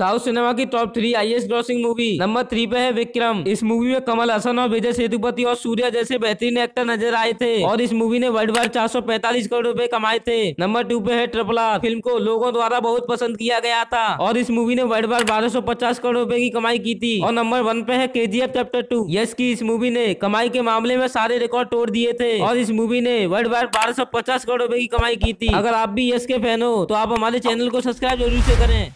south cinema की top three एस grossing movie number three पे है विक्रम इस मूवी में कमल हसन और विजय सेतुपति और सूर्य जैसे बेहतरीन एक्टर नजर आए थे और इस मूवी ने वर्ल्ड वाइड 445 करोड़ रुपए कमाए थे नंबर टू पे है ट्रिपल आर फिल्म को लोगों द्वारा बहुत पसंद किया गया था और इस मूवी ने वर्ल्ड वाइड बारह करोड़ रूपए की कमाई की थी और नंबर वन पे है के चैप्टर टू यश की इस मूवी ने कमाई के मामले में सारे रिकॉर्ड तोड़ दिए थे और इस मूवी ने वर्ल्ड वाइड बारह करोड़ रूपए की कमाई की थी अगर आप भी यश के फैन हो तो आप हमारे चैनल को सब्सक्राइब जरूर से करें